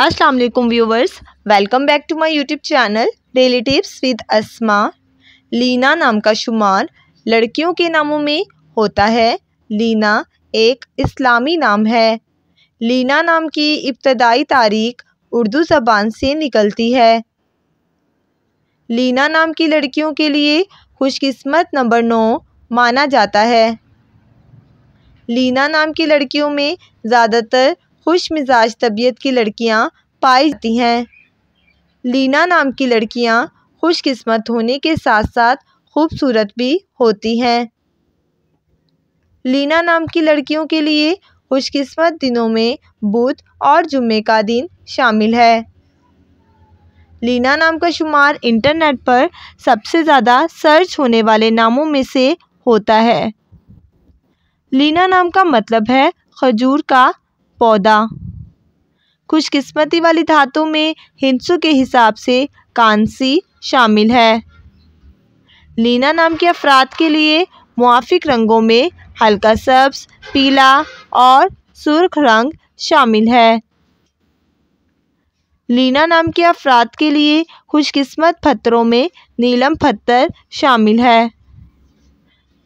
अस्सलाम वालेकुम viewers welcome back to my YouTube channel daily tips with Asma Leena नाम का शुमार लड़कियों के नामों में होता है लीना एक इस्लामी नाम है लीना नाम की इब्तदाई तारीख उर्दू ज़बान से निकलती है लीना नाम की लड़कियों के लिए खुशकिस्मत नंबर नौ माना जाता है लीना नाम की लड़कियों में ज़्यादातर खुश मिजाज तबीयत की लड़कियां पाई जाती हैं लीना नाम की लड़कियां ख़ुशकस्मत होने के साथ साथ खूबसूरत भी होती हैं लीना नाम की लड़कियों के लिए ख़ुशकस्मत दिनों में बुध और जुम्मे का दिन शामिल है लीना नाम का शुमार इंटरनेट पर सबसे ज़्यादा सर्च होने वाले नामों में से होता है लीना नाम का मतलब है खजूर का पौधा खुशकिस्मती वाली धातु में हिंसों के हिसाब से कांसी शामिल है लीना नाम के अफराद के लिए मुआफिक रंगों में हल्का सब्ज पीला और सुर्ख रंग शामिल है लीना नाम के अफराद के लिए खुशकिस्मत पत्थरों में नीलम पत्थर शामिल है